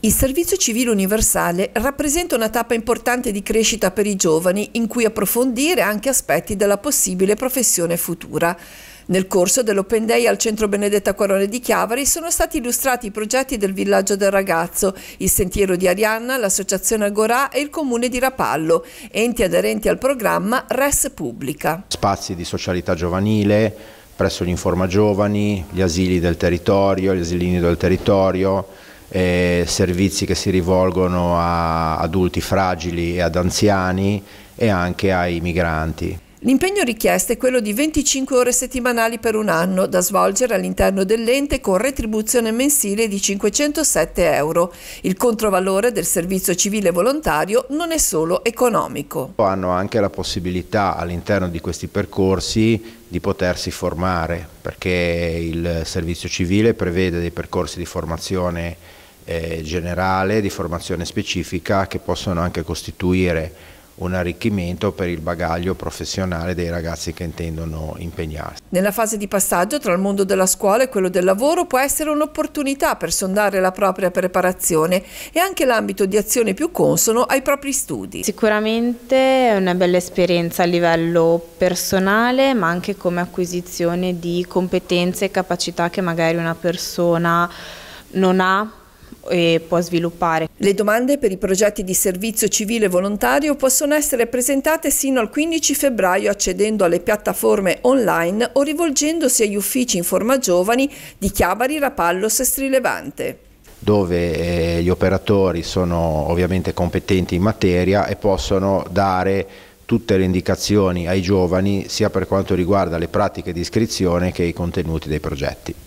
Il servizio civile universale rappresenta una tappa importante di crescita per i giovani in cui approfondire anche aspetti della possibile professione futura. Nel corso dell'Open Day al Centro Benedetta Corone di Chiavari sono stati illustrati i progetti del Villaggio del Ragazzo, il Sentiero di Arianna, l'Associazione Agorà e il Comune di Rapallo, enti aderenti al programma Res Pubblica. Spazi di socialità giovanile presso gli Informa Giovani, gli asili del territorio, gli asilini del territorio, eh, servizi che si rivolgono a adulti fragili e ad anziani e anche ai migranti. L'impegno richiesto è quello di 25 ore settimanali per un anno da svolgere all'interno dell'ente con retribuzione mensile di 507 euro. Il controvalore del servizio civile volontario non è solo economico. Hanno anche la possibilità all'interno di questi percorsi di potersi formare perché il servizio civile prevede dei percorsi di formazione eh, generale, di formazione specifica che possono anche costituire un arricchimento per il bagaglio professionale dei ragazzi che intendono impegnarsi. Nella fase di passaggio tra il mondo della scuola e quello del lavoro può essere un'opportunità per sondare la propria preparazione e anche l'ambito di azione più consono ai propri studi. Sicuramente è una bella esperienza a livello personale ma anche come acquisizione di competenze e capacità che magari una persona non ha e può sviluppare. Le domande per i progetti di servizio civile volontario possono essere presentate sino al 15 febbraio accedendo alle piattaforme online o rivolgendosi agli uffici in forma Giovani di Chiavari, Rapallo, Sestrilevante dove eh, gli operatori sono ovviamente competenti in materia e possono dare tutte le indicazioni ai giovani sia per quanto riguarda le pratiche di iscrizione che i contenuti dei progetti.